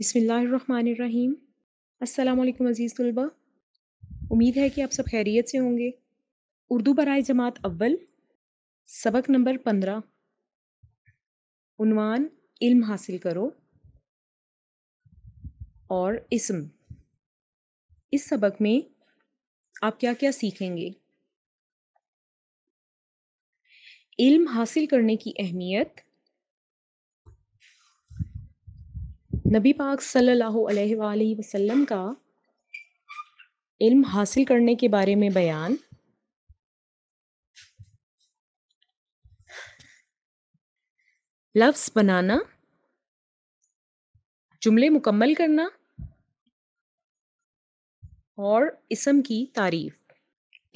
बिसमीम् अल्लाम अज़ीज़ तलबा उम्मीद है कि आप सब खैरियत से होंगे उर्दू बरए जमात अव्वल सबक नंबर पंद्रह इल्म हासिल करो और इसम इस सबक में आप क्या क्या सीखेंगे इल्म हासिल करने की अहमियत नबी पाक सल्लल्लाहु अलैहि वसल्लम का इल्म हासिल करने के बारे में बयान लफ्स बनाना जुमले मुकम्मल करना और इसम की तारीफ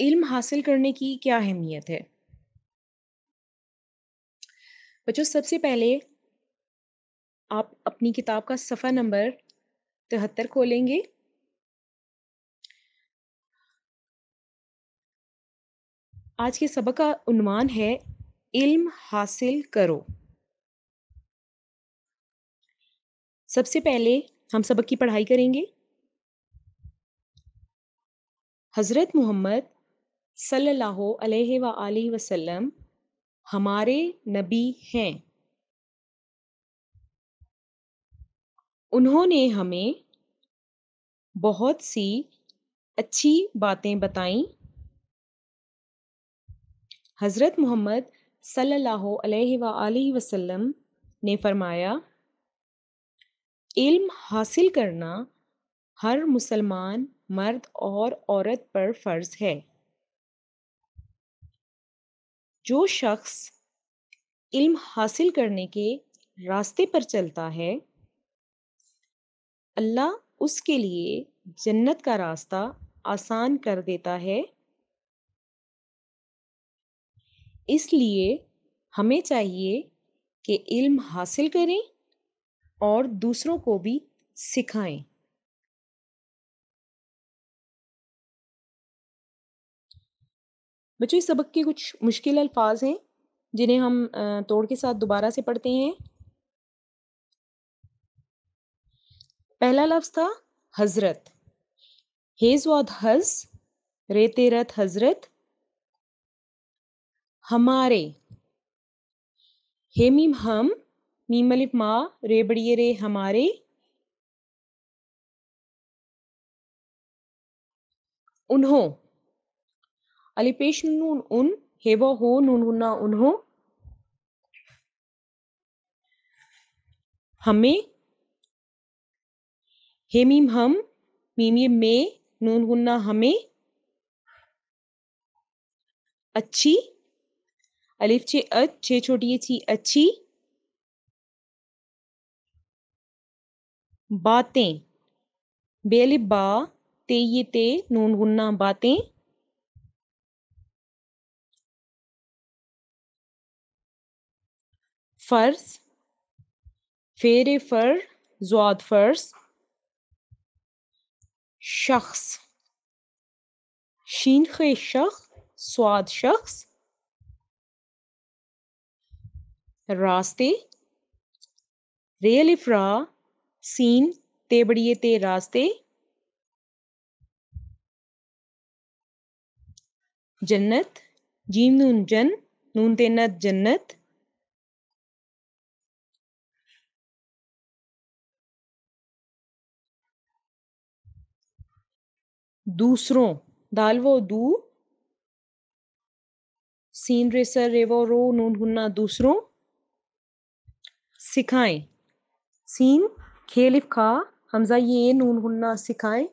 इल्म हासिल करने की क्या अहमियत है बच्चों सबसे पहले आप अपनी किताब का सफ़ा नंबर तिहत्तर खोलेंगे आज के सबक का उन्वान है इल्म हासिल करो सबसे पहले हम सबक की पढ़ाई करेंगे हज़रत मोहम्मद सल्लल्लाहु अलैहि वसल्लम हमारे नबी हैं उन्होंने हमें बहुत सी अच्छी बातें बताई हज़रत मोहम्मद सल्लल्लाहु अलैहि व वसल्लम ने फरमाया इल्म हासिल करना हर मुसलमान मर्द और औरत पर फ़र्ज़ है जो शख्स इल्म हासिल करने के रास्ते पर चलता है अल्लाह उसके लिए जन्नत का रास्ता आसान कर देता है इसलिए हमें चाहिए कि इल्म हासिल करें और दूसरों को भी सिखाएं बच्चों इस सबक के कुछ मुश्किल अल्फाज हैं जिन्हें हम तोड़ के साथ दोबारा से पढ़ते हैं पहला लफ्ज़ था हज़रत हेज वॉद हज रेते रत हज़रत हमारे हे मीम हम मीम अलिफ माँ रे बड़िए रे हमारे उन्हों अलिपेश नून उन हे वो हो नून उन्हों हमें हे मीम हम मीम ये मे नून गुन्ना हमें अच्छी अलिफ छे अच छे छोटी छी अच्छी बातें बेल बा ते ये ते नून गुन्ना बातें फर्ज फेरे फर ज्वाद फर्ज शख्स शीन खे शख्स स्वाद शख्स रास्ते रेल इफरा सीन ते बड़िए ते रास्ते जन्नत जीम नून जन नून ते नत जन्नत दूसरों दाल वो दू सीन रेसर रेवो रो नून हुन्ना दूसरों सिखाए सीन खेलिफ खा हमजा ये नून हुन्ना सिखाए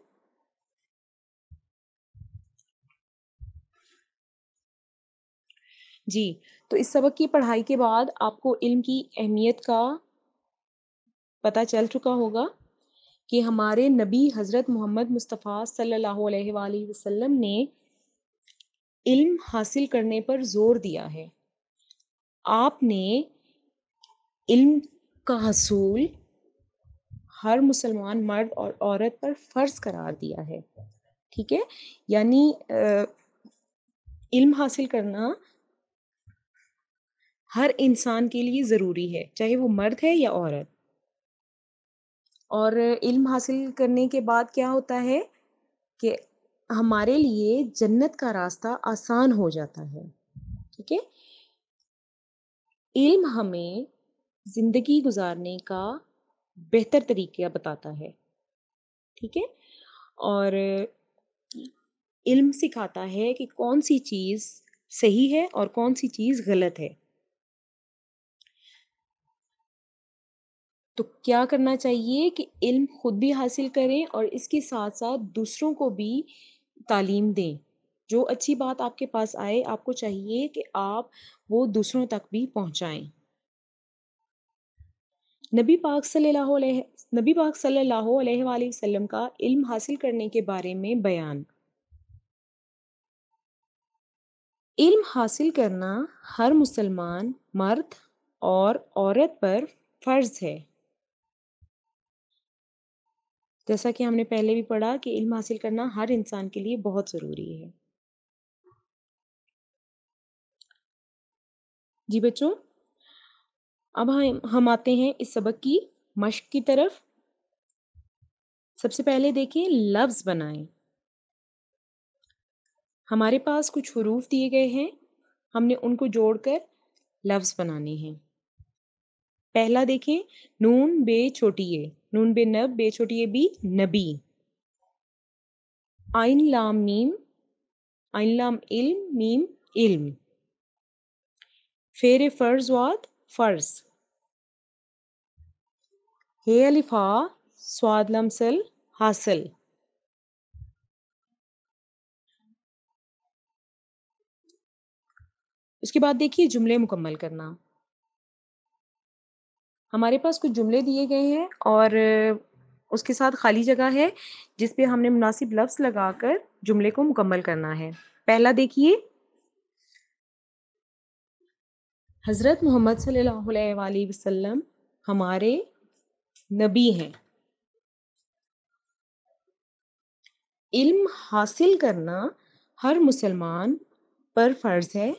जी तो इस सबक की पढ़ाई के बाद आपको इल्म की अहमियत का पता चल चुका होगा कि हमारे नबी हज़रत मोहम्मद मुस्तफ़ा सल्लल्लाहु अलैहि वसल्लम ने इल्म हासिल करने पर ज़ोर दिया है आपने इल्म का हसूल हर मुसलमान मर्द और औरत पर फ़र्ज़ करार दिया है ठीक है यानी इल्म हासिल करना हर इंसान के लिए ज़रूरी है चाहे वो मर्द है या औरत और इल्म हासिल करने के बाद क्या होता है कि हमारे लिए जन्नत का रास्ता आसान हो जाता है ठीक है इल्म हमें ज़िंदगी गुजारने का बेहतर तरीका बताता है ठीक है और इल्म सिखाता है कि कौन सी चीज़ सही है और कौन सी चीज़ गलत है तो क्या करना चाहिए कि इल्म ख़ुद भी हासिल करें और इसके साथ साथ दूसरों को भी तालीम दें जो अच्छी बात आपके पास आए आपको चाहिए कि आप वो दूसरों तक भी पहुंचाएं नबी पाक सल्लल्लाहु अलैहि नबी पाक सल्लल्लाहु अलैहि वसल्लम का इल्म हासिल करने के बारे में बयान इल्म हासिल करना हर मुसलमान मर्द और औरत पर फ़र्ज़ है जैसा कि हमने पहले भी पढ़ा कि इल्म हासिल करना हर इंसान के लिए बहुत ज़रूरी है जी बच्चों अब हम हम आते हैं इस सबक की मश्क की तरफ सबसे पहले देखिए लफ्ज़ बनाएं हमारे पास कुछ हरूफ दिए गए हैं हमने उनको जोड़कर लफ्ज़ बनाने हैं पहला देखें नून बे ए नून बे नब बे ए बी नबी आइन लाम मीम आइन लाम इल्म मीम इल्म फेर फर्ज वाद फर्ज हे अलिफा स्वाद लमसल हासिल उसके बाद देखिए जुमले मुकम्मल करना हमारे पास कुछ जुमले दिए गए हैं और उसके साथ खाली जगह है जिस पे हमने मुनासिब लफ्ज़ लगाकर जुमले को मुकम्मल करना है पहला देखिए हज़रत मोहम्मद सल्लल्लाहु अलैहि वसल्लम हमारे नबी हैं इल्म हासिल करना हर मुसलमान पर फ़र्ज़ है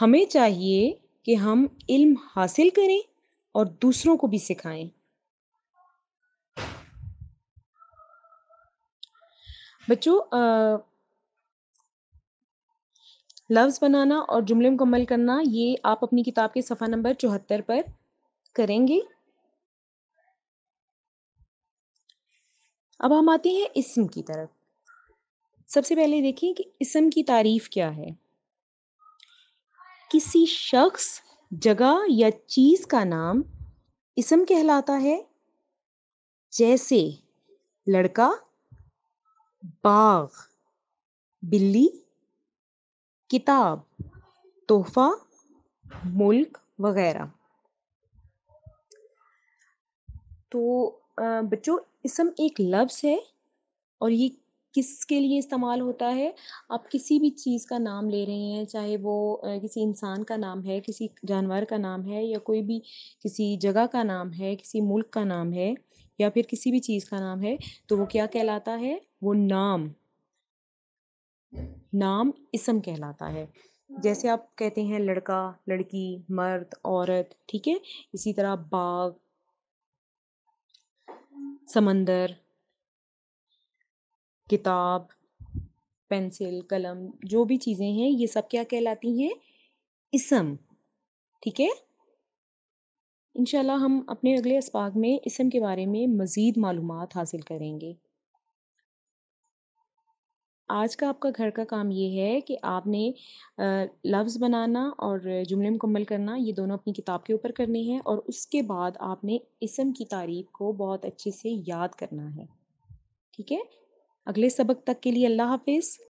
हमें चाहिए कि हम इल्म हासिल करें और दूसरों को भी सिखाएं बच्चों लफ्ज़ बनाना और जुमले मुकम्मल करना ये आप अपनी किताब के सफ़ा नंबर चौहत्तर पर करेंगे अब हम आते हैं इसम की तरफ सबसे पहले देखिए कि इसम की तारीफ क्या है किसी शख्स जगह या चीज का नाम इसम कहलाता है जैसे लड़का बाग बिल्ली किताब तोहफा मुल्क वगैरह तो बच्चों इसम एक लफ्ज़ है और ये किसके लिए इस्तेमाल होता है आप किसी भी चीज़ का नाम ले रहे हैं चाहे वो किसी इंसान का नाम है किसी जानवर का नाम है या कोई भी किसी जगह का नाम है किसी मुल्क का नाम है या फिर किसी भी चीज़ का नाम है तो वो क्या कहलाता है वो नाम नाम इसम कहलाता है जैसे आप कहते हैं लड़का लड़की मर्द औरत ठीक है इसी तरह बाग समंदर किताब पेंसिल कलम जो भी चीज़ें हैं ये सब क्या कहलाती हैं इसम ठीक है इनशाला हम अपने अगले इस्पाक में इसम के बारे में मज़ीद मालूम हासिल करेंगे आज का आपका घर का काम ये है कि आपने लफ्ज़ बनाना और जुमले मुकम्मल करना ये दोनों अपनी किताब के ऊपर करने हैं और उसके बाद आपने इसम की तारीफ को बहुत अच्छे से याद करना है ठीक है अगले सबक तक के लिए अल्लाह हाफिज़